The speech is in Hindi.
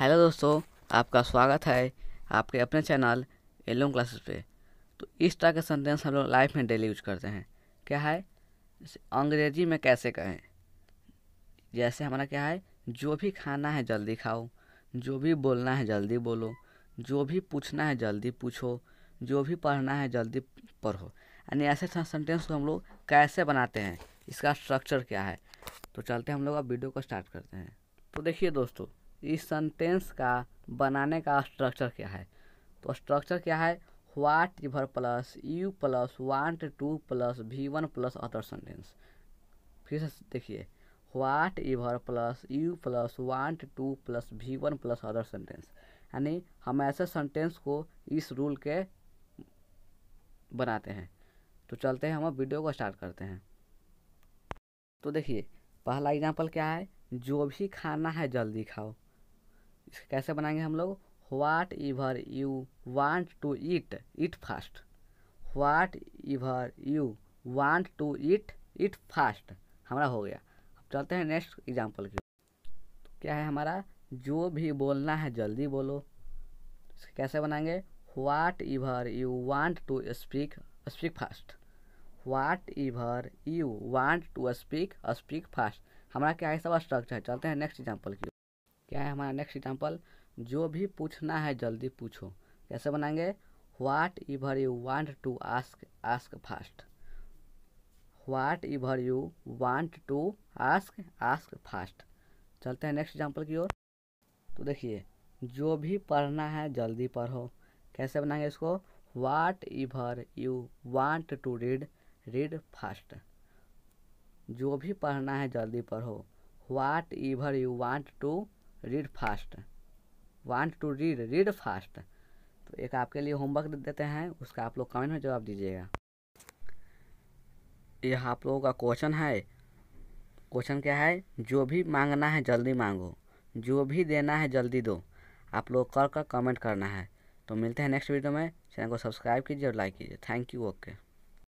हेलो दोस्तों आपका स्वागत है आपके अपने चैनल एलोम क्लासेस पे तो इस तरह के सेंटेंस हम लोग लाइफ में डेली यूज करते हैं क्या है अंग्रेजी में कैसे कहें जैसे हमारा क्या है जो भी खाना है जल्दी खाओ जो भी बोलना है जल्दी बोलो जो भी पूछना है जल्दी पूछो जो भी पढ़ना है जल्दी पढ़ो यानी ऐसे सेंटेंस को हम लोग कैसे बनाते हैं इसका स्ट्रक्चर क्या है तो चलते हम लोग अब वीडियो को स्टार्ट करते हैं तो देखिए दोस्तों इस सेंटेंस का बनाने का स्ट्रक्चर क्या है तो स्ट्रक्चर क्या है whatever plus you plus want to plus V one plus other sentence फिर से देखिए whatever plus you plus want to plus V one plus other sentence यानी हम ऐसे सेंटेंस को इस रूल के बनाते हैं तो चलते हैं हम वीडियो को स्टार्ट करते हैं तो देखिए पहला एग्जाम्पल क्या है जो भी खाना है जल्दी खाओ कैसे बनाएंगे हम लोग whatever you want to eat eat fast whatever you want to eat eat fast हमारा हो गया अब चलते हैं नेक्स्ट एग्जाम्पल की तो क्या है हमारा जो भी बोलना है जल्दी बोलो कैसे बनाएंगे whatever you want to speak speak fast whatever you want to speak speak fast हमारा क्या है सब स्ट्रक्चर है चलते हैं नेक्स्ट एग्जाम्पल की क्या है हमारा नेक्स्ट एग्जाम्पल जो भी पूछना है जल्दी पूछो कैसे बनाएंगे whatever you want to ask ask fast whatever you want to ask ask fast चलते हैं नेक्स्ट एग्जाम्पल की ओर तो देखिए जो भी पढ़ना है जल्दी पढ़ो कैसे बनाएंगे इसको whatever you want to read read fast जो भी पढ़ना है जल्दी पढ़ो whatever you want to read fast want to read read fast तो एक आपके लिए होमवर्क दे देते हैं उसका आप लोग कमेंट में जवाब दीजिएगा यह आप लोगों का क्वेश्चन है क्वेश्चन क्या है जो भी मांगना है जल्दी मांगो जो भी देना है जल्दी दो आप लोग कर कर कमेंट करना है तो मिलते हैं नेक्स्ट वीडियो में चैनल को सब्सक्राइब कीजिए और लाइक कीजिए थैंक यू ओके